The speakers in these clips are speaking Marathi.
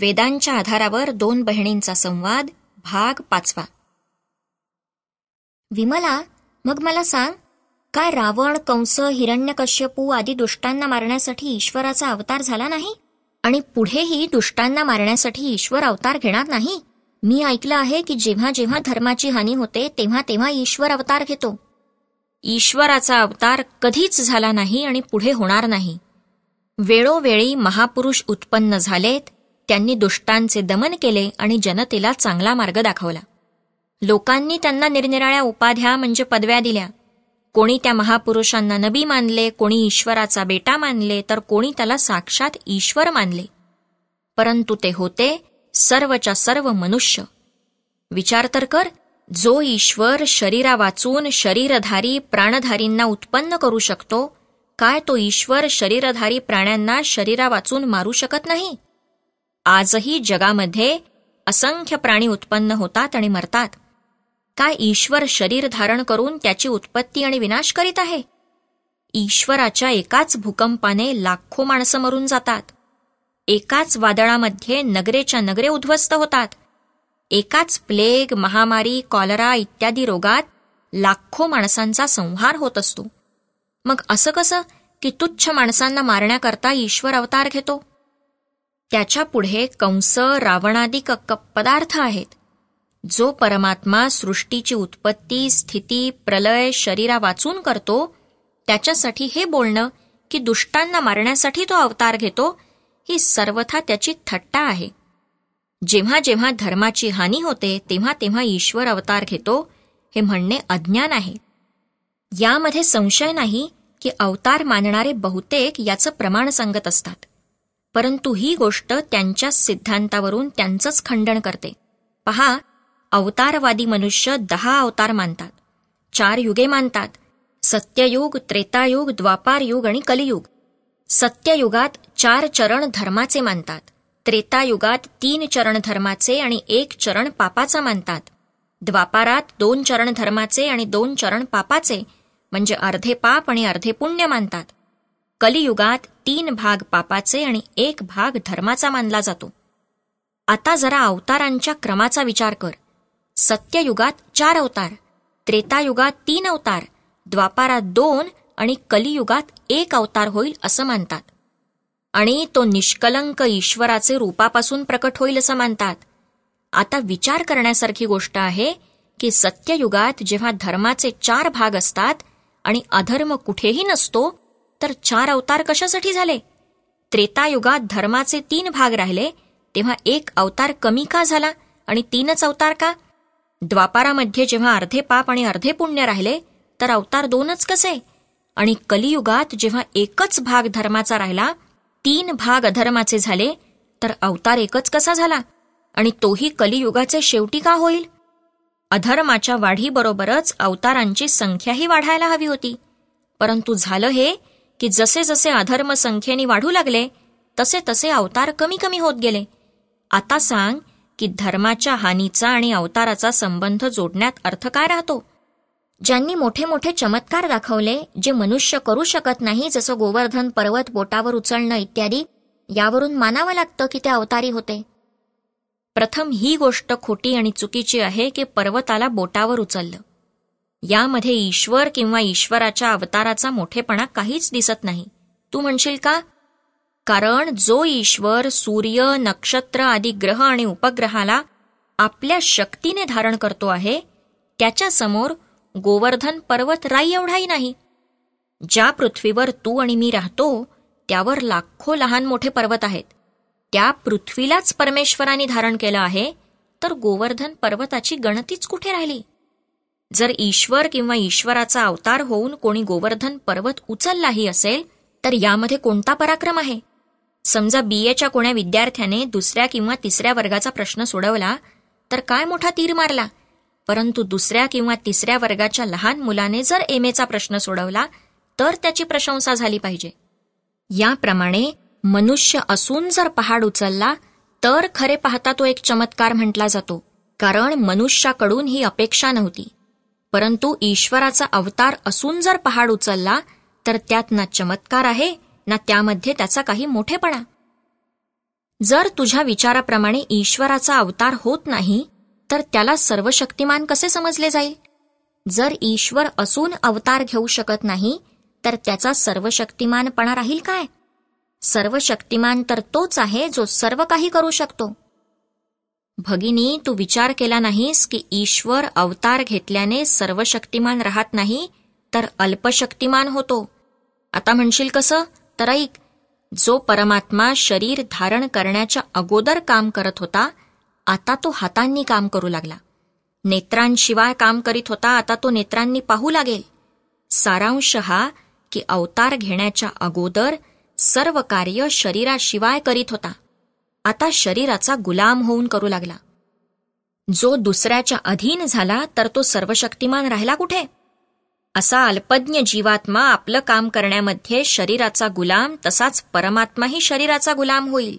वेदांच्या आधारावर दोन बहिणींचा संवाद भाग पाचवा विमला मग मला सांग काय रावण कंस हिरण्यकश्यपू आदी दुष्टांना मारण्यासाठी ईश्वराचा अवतार झाला नाही आणि पुढेही दुष्टांना मारण्यासाठी ईश्वर अवतार घेणार नाही मी ऐकलं आहे की जेव्हा जेव्हा धर्माची हानी होते तेव्हा तेव्हा ईश्वर अवतार घेतो ईश्वराचा अवतार कधीच झाला नाही आणि पुढे होणार नाही वेळोवेळी महापुरुष उत्पन्न झालेत त्यांनी दुष्टांचे दमन केले आणि जनतेला चांगला मार्ग दाखवला लोकांनी त्यांना निरनिराळ्या उपाध्या म्हणजे पदव्या दिल्या कोणी त्या महापुरुषांना नबी मानले कोणी ईश्वराचा बेटा मानले तर कोणी त्याला साक्षात ईश्वर मानले परंतु ते होते सर्वच्या सर्व मनुष्य विचार तर कर जो ईश्वर शरीरा वाचून शरीरधारी प्राणधारींना उत्पन्न करू शकतो काय तो ईश्वर शरीरधारी प्राण्यांना शरीरा वाचून मारू शकत नाही आजही जगामध्ये असंख्य प्राणी उत्पन्न होतात आणि मरतात काय ईश्वर शरीर धारण करून त्याची उत्पत्ती आणि विनाश करीत आहे ईश्वराच्या एकाच भूकंपाने लाखो माणसं मरून जातात एकाच वादळामध्ये नगरेच्या नगरे उद्ध्वस्त होतात एकाच प्लेग महामारी कॉलरा इत्यादी रोगात लाखो माणसांचा संहार होत असतो मग असं कसं की तुच्छ माणसांना मारण्याकरता ईश्वर अवतार घेतो त्याच्यापुढे पुढे कंस रावणादिक पदार्थ आहेत जो परमात्मा सृष्टीची उत्पत्ती स्थिती प्रलय शरीरा वाचून करतो त्याच्यासाठी हे बोलणं की दुष्टांना मारण्यासाठी तो अवतार घेतो ही सर्वथा त्याची थट्टा आहे जेव्हा जेव्हा धर्माची हानी होते तेव्हा तेव्हा ईश्वर अवतार घेतो हे म्हणणे अज्ञान आहे यामध्ये संशय नाही की अवतार मानणारे बहुतेक याचं प्रमाण सांगत असतात परंतु ही गोष्ट त्यांच्याच सिद्धांतावरून त्यांचंच खंडन करते पहा अवतारवादी मनुष्य दहा अवतार मानतात चार युगे मानतात सत्ययुग त्रेतायुग द्वापार युग आणि कलियुग सत्ययुगात चार चरण धर्माचे मानतात त्रेतायुगात तीन चरण धर्माचे आणि एक चरण पापाचा मानतात द्वापारात दोन चरण धर्माचे आणि दोन चरण पापाचे म्हणजे अर्धे पाप आणि अर्धे पुण्य मानतात कलियुगात तीन भाग पापाचे आणि एक भाग धर्माचा मानला जातो आता जरा अवतारांच्या क्रमाचा विचार कर सत्ययुगात चार अवतार त्रेतायुगात तीन अवतार द्वापारात दोन आणि कलियुगात एक अवतार होईल असं मानतात आणि तो निष्कलंक ईश्वराचे रूपापासून प्रकट होईल असं मानतात आता विचार करण्यासारखी गोष्ट आहे की सत्ययुगात जेव्हा धर्माचे चार भाग असतात आणि अधर्म कुठेही नसतो तर चार अवतार कशासाठी झाले त्रेतायुगात धर्माचे तीन भाग राहिले तेव्हा एक अवतार कमी का झाला आणि तीनच अवतार का द्वापारामध्ये जेव्हा अर्धे पाप आणि अर्धे पुण्य राहिले तर अवतार दोनच कसे आणि कलियुगात जेव्हा एकच भाग धर्माचा राहिला तीन भाग अधर्माचे झाले तर अवतार एकच कसा झाला आणि तोही कलियुगाचे शेवटी का होईल अधर्माच्या वाढीबरोबरच अवतारांची संख्याही वाढायला हवी होती परंतु झालं हे की जसे जसे अधर्म संख्येने वाढू लागले तसे तसे अवतार कमी कमी होत गेले आता सांग की धर्माच्या हानीचा आणि अवताराचा संबंध जोडण्यात अर्थ काय राहतो ज्यांनी मोठे मोठे चमत्कार दाखवले जे मनुष्य करू शकत नाही जसं गोवर्धन पर्वत बोटावर उचलणं इत्यादी यावरून मानावं लागतं की ते अवतारी होते प्रथम ही गोष्ट खोटी आणि चुकीची आहे की पर्वताला बोटावर उचललं यामध्ये ईश्वर किंवा ईश्वराच्या अवताराचा मोठेपणा काहीच दिसत नाही तू म्हणशील का कारण जो ईश्वर सूर्य नक्षत्र आदी ग्रह आणि उपग्रहाला आपल्या शक्तीने धारण करतो आहे त्याच्यासमोर गोवर्धन पर्वत राई एवढाही नाही ज्या पृथ्वीवर तू आणि मी राहतो त्यावर लाखो लहान मोठे पर्वत आहेत त्या पृथ्वीलाच परमेश्वराने धारण केलं आहे तर गोवर्धन पर्वताची गणतीच कुठे राहिली जर ईश्वर किंवा ईश्वराचा अवतार होऊन कोणी गोवर्धन पर्वत उचललाही असेल तर यामध्ये कोणता पराक्रम आहे समजा बी एच्या कोण्या विद्यार्थ्याने दुसऱ्या किंवा तिसऱ्या वर्गाचा प्रश्न सोडवला तर काय मोठा तीर मारला परंतु दुसऱ्या किंवा तिसऱ्या वर्गाच्या लहान मुलाने जर एम एचा प्रश्न सोडवला तर त्याची प्रशंसा झाली पाहिजे याप्रमाणे मनुष्य असून जर पहाड उचलला तर खरे पाहता तो एक चमत्कार म्हटला जातो कारण मनुष्याकडून ही अपेक्षा नव्हती परंतु ईश्वराचा अवतार असून जर पहाड उचलला तर त्यात ना चमत्कार आहे ना त्यामध्ये त्याचा काही मोठेपणा जर तुझ्या विचाराप्रमाणे ईश्वराचा अवतार होत नाही तर त्याला सर्वशक्तिमान कसे समजले जाईल जर ईश्वर असून अवतार घेऊ शकत नाही तर त्याचा सर्वशक्तिमानपणा राहील काय सर्वशक्तिमान तर तोच आहे जो सर्व काही करू शकतो भगिनी तू विचार केला नाहीस की ईश्वर अवतार घेतल्याने सर्व शक्तिमान राहत नाही तर अल्पशक्तिमान होतो आता म्हणशील कसं तर ऐक जो परमात्मा शरीर धारण करण्याच्या अगोदर काम करत होता आता तो हातांनी काम करू लागला नेत्रांशिवाय काम करीत होता आता तो नेत्रांनी पाहू लागेल सारांश हा की अवतार घेण्याच्या अगोदर सर्व कार्य शरीराशिवाय करीत होता आता शरीराचा गुलाम होऊन करू लागला जो दुसऱ्याच्या अधीन झाला तर तो सर्वशक्तिमान राहिला कुठे असा अल्पज्ञ जीवात्मा आपलं काम करण्यामध्ये शरीराचा गुलाम तसाच परमात्माही शरीराचा गुलाम होईल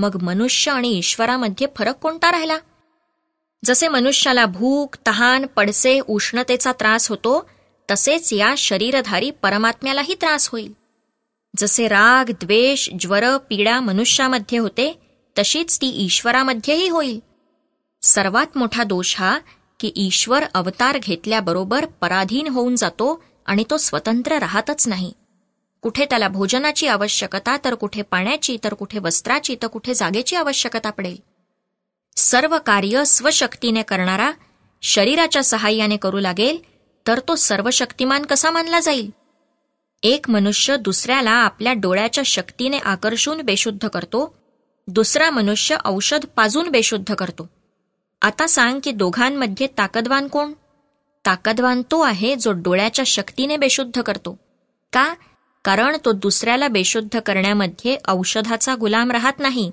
मग मनुष्य आणि ईश्वरामध्ये फरक कोणता राहिला जसे मनुष्याला भूक तहान पडसे उष्णतेचा त्रास होतो तसेच या शरीरधारी परमात्म्यालाही त्रास होईल जसे राग द्वेष ज्वर पीडा मनुष्यामध्ये होते तशीच ती ईश्वरामध्येही होईल सर्वात मोठा दोष हा की ईश्वर अवतार घेतल्याबरोबर पराधीन होऊन जातो आणि तो स्वतंत्र राहतच नाही कुठे त्याला भोजनाची आवश्यकता तर कुठे पाण्याची तर कुठे वस्त्राची तर कुठे जागेची आवश्यकता पडेल सर्व कार्य स्वशक्तीने करणारा शरीराच्या सहाय्याने करू लागेल तर तो सर्वशक्तिमान कसा मानला जाईल एक मनुष्य दुसऱ्याला आपल्या डोळ्याच्या शक्तीने आकर्षून बेशुद्ध करतो दुसरा मनुष्य औषध पाजून बेशुद्ध करतो आता सांग की दोघांमध्ये ताकदवान कोण ताकदवान तो आहे जो डोळ्याच्या शक्तीने बेशुद्ध करतो का कारण तो दुसऱ्याला बेशुद्ध करण्यामध्ये औषधाचा गुलाम राहत नाही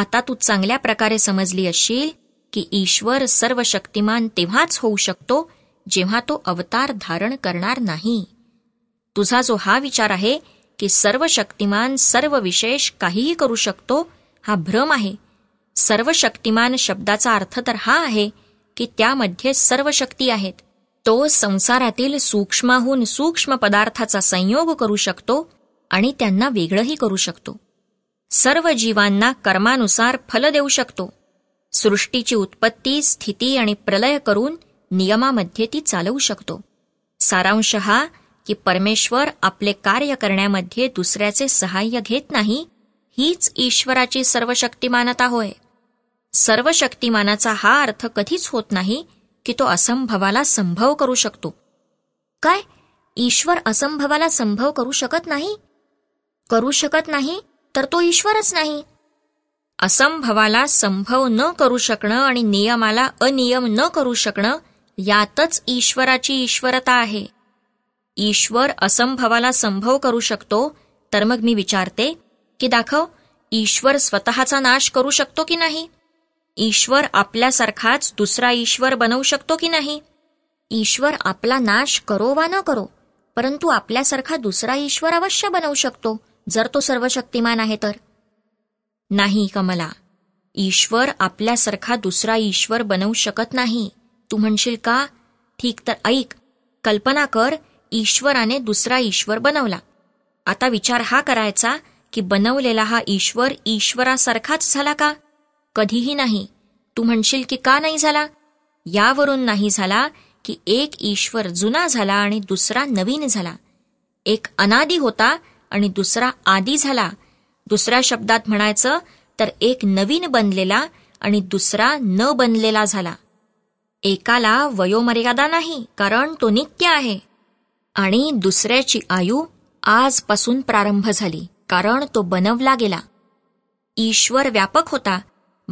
आता तू चांगल्या प्रकारे समजली असशील की ईश्वर सर्व शक्तिमान तेव्हाच होऊ शकतो जेव्हा तो अवतार धारण करणार नाही तुझा जो हा विचार आहे की सर्व शक्तिमान सर्व विशेष काहीही करू शकतो हा भ्रम आहे सर्व शक्तिमान शब्दाचा अर्थ तर हा आहे की त्यामध्ये सर्व शक्ती आहेत तो संसारातील सूक्ष्माहून सूक्ष्म पदार्थाचा संयोग करू शकतो आणि त्यांना वेगळंही करू शकतो सर्व जीवांना कर्मानुसार फल देऊ शकतो सृष्टीची उत्पत्ती स्थिती आणि प्रलय करून नियमामध्ये ती चालवू शकतो सारांश हा की परमेश्वर आपले कार्य करण्यामध्ये दुसऱ्याचे सहाय्य घेत नाही हीच ईश्वराची सर्वशक्तिमानता होय सर्वशक्तिमानाचा हा अर्थ कधीच होत नाही की तो असंभवाला संभव करू शकतो काय ईश्वर असंभवाला संभव करू शकत नाही करू शकत नाही तर तो ईश्वरच नाही असंभवाला संभव न करू शकणं आणि नियमाला अनियम न करू शकणं यातच ईश्वराची ईश्वरता आहे ईश्वर असंभवाला संभव करू शकतो तर मग मी विचारते की दाखव ईश्वर स्वतःचा नाश करू शकतो की नाही ईश्वर आपल्यासारखाच दुसरा ईश्वर बनवू शकतो की नाही ईश्वर आपला नाश करो वा न करो परंतु आपल्यासारखा दुसरा ईश्वर अवश्य बनवू शकतो जर तो सर्वशक्तिमान आहे तर नाही कमला ईश्वर आपल्यासारखा दुसरा ईश्वर बनवू शकत नाही तू म्हणशील का ठीक तर ऐक कल्पना कर ईश्वराने दुसरा ईश्वर बनवला आता विचार हा करायचा की बनवलेला हा ईश्वर ईश्वरासारखाच झाला का कधीही नाही तू म्हणशील की का नाही झाला यावरून नाही झाला की एक ईश्वर जुना झाला आणि दुसरा नवीन झाला एक अनादी होता आणि दुसरा आदी झाला दुसऱ्या शब्दात म्हणायचं तर एक नवीन बनलेला आणि दुसरा न बनलेला झाला एकाला वयोमर्यादा नाही कारण तो नित्य आहे आणि दुसऱ्याची आयु आजपासून प्रारंभ झाली कारण तो बनवला गेला ईश्वर व्यापक होता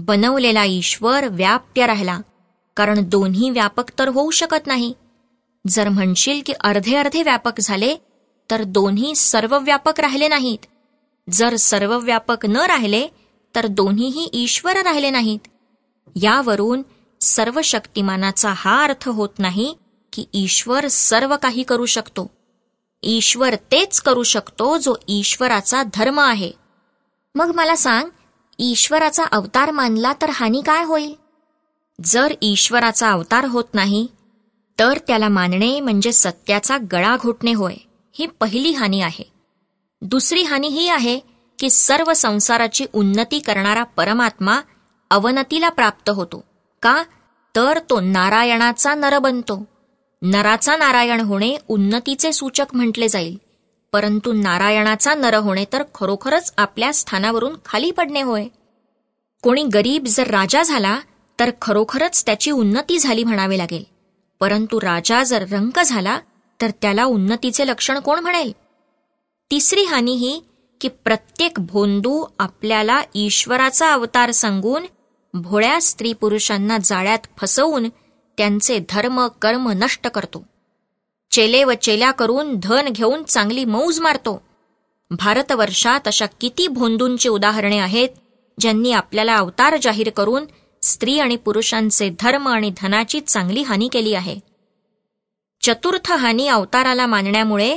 बनवलेला ईश्वर व्याप्य राहिला कारण दोन्ही व्यापक तर होऊ शकत नाही जर म्हणशील की अर्धे अर्धे व्यापक झाले तर दोन्ही सर्व व्यापक राहिले नाहीत जर सर्व व्यापक न राहिले तर दोन्हीही ईश्वर राहिले नाहीत यावरून सर्व शक्तिमानाचा हा अर्थ होत नाही की ईश्वर सर्व काही करू शकतो ईश्वर तेच करू शकतो जो ईश्वराचा धर्म आहे मग मला सांग ईश्वराचा अवतार मानला तर हानी काय होईल जर ईश्वराचा अवतार होत नाही तर त्याला मानणे म्हणजे सत्याचा गळा घोटणे होय ही पहिली हानी आहे दुसरी हानी ही आहे की सर्व संसाराची उन्नती करणारा परमात्मा अवनतीला प्राप्त होतो का तर तो नारायणाचा नर बनतो नराचा नारायण होणे उन्नतीचे सूचक म्हटले जाईल परंतु नारायणाचा नर होणे तर खरोखरच आपल्या स्थानावरून खाली पडणे होय कोणी गरीब जर राजा झाला तर खरोखरच त्याची उन्नती झाली म्हणावे लागेल परंतु राजा जर रंक झाला तर त्याला उन्नतीचे लक्षण कोण म्हणेल तिसरी हानी ही की प्रत्येक भोंदू आपल्याला ईश्वराचा अवतार सांगून भोळ्या स्त्री पुरुषांना जाळ्यात फसवून त्यांचे धर्म कर्म नष्ट करतो चेले व चेल्या करून धन घेऊन चांगली मौज मारतो भारतवर्षात अशा किती भोंदूंची उदाहरणे आहेत ज्यांनी आपल्याला अवतार जाहीर करून स्त्री आणि पुरुषांचे धर्म आणि धनाची चांगली हानी केली आहे चतुर्थ हानी अवताराला मानण्यामुळे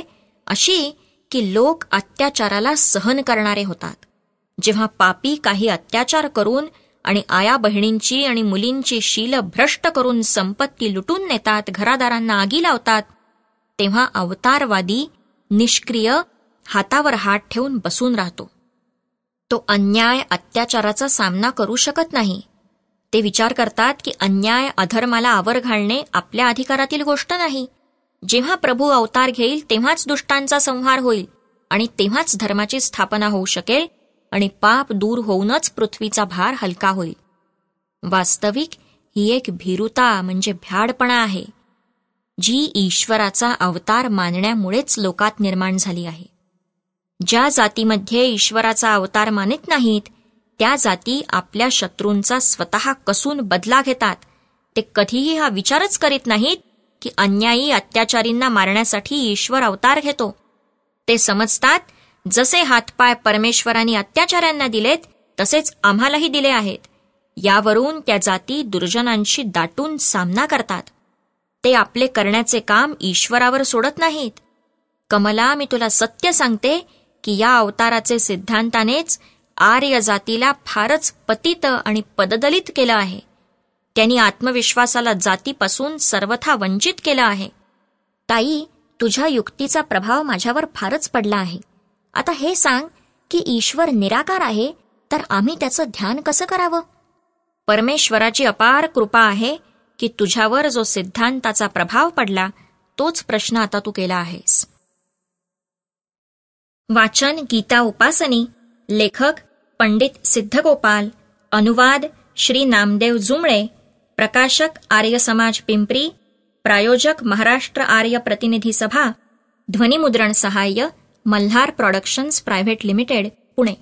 अशी की लोक अत्याचाराला सहन करणारे होतात जेव्हा पापी काही अत्याचार करून आणि आया बहिणींची आणि मुलींची शील भ्रष्ट करून संपत्ती लुटून नेतात घरादारांना आगी लावतात तेव्हा अवतारवादी निष्क्रिय हातावर हात ठेवून बसून राहतो तो अन्याय अत्याचाराचा सामना करू शकत नाही ते विचार करतात की अन्याय अधर्माला आवर घालणे आपल्या अधिकारातील गोष्ट नाही जेव्हा प्रभू अवतार घेईल तेव्हाच दुष्टांचा संहार होईल आणि तेव्हाच धर्माची स्थापना होऊ शकेल आणि पाप दूर होऊनच पृथ्वीचा भार हलका होईल वास्तविक ही एक भीरुता म्हणजे भ्याडपणा आहे जी ईश्वराचा अवतार मानण्यामुळेच लोकात निर्माण झाली आहे ज्या जातीमध्ये ईश्वराचा अवतार मानित नाहीत त्या जाती आपल्या शत्रूंचा स्वतः कसून बदला घेतात ते कधीही हा विचारच करीत नाहीत की अन्यायी अत्याचारींना मारण्यासाठी ईश्वर अवतार घेतो ते समजतात जसे हातपाय परमेश्वरांनी अत्याचाऱ्यांना दिलेत तसेच आम्हालाही दिले आहेत यावरून त्या जाती दुर्जनांशी दाटून सामना करतात ते आपले करण्याचे काम ईश्वरावर सोडत नाहीत कमला मी तुला सत्य सांगते की या अवताराचे सिद्धांतानेच आर्य जातीला फारच पतित आणि पददलित केलं आहे त्यांनी आत्मविश्वासाला जातीपासून सर्वथा वंचित केलं आहे ताई तुझ्या युक्तीचा प्रभाव माझ्यावर फारच पडला आहे आता हे सांग की ईश्वर निराकार आहे तर आम्ही त्याचं ध्यान कसं करावं परमेश्वराची अपार कृपा आहे की तुझ्यावर जो सिद्धांताचा प्रभाव पडला तोच प्रश्न आता तू केला आहेस वाचन गीता उपासनी लेखक पंडित सिद्धगोपाल अनुवाद श्री नामदेव जुमळे प्रकाशक आर्य समाज पिंपरी प्रायोजक महाराष्ट्र आर्य प्रतिनिधी सभा ध्वनिमुद्रण सहाय्य Malhar productions private limited Pune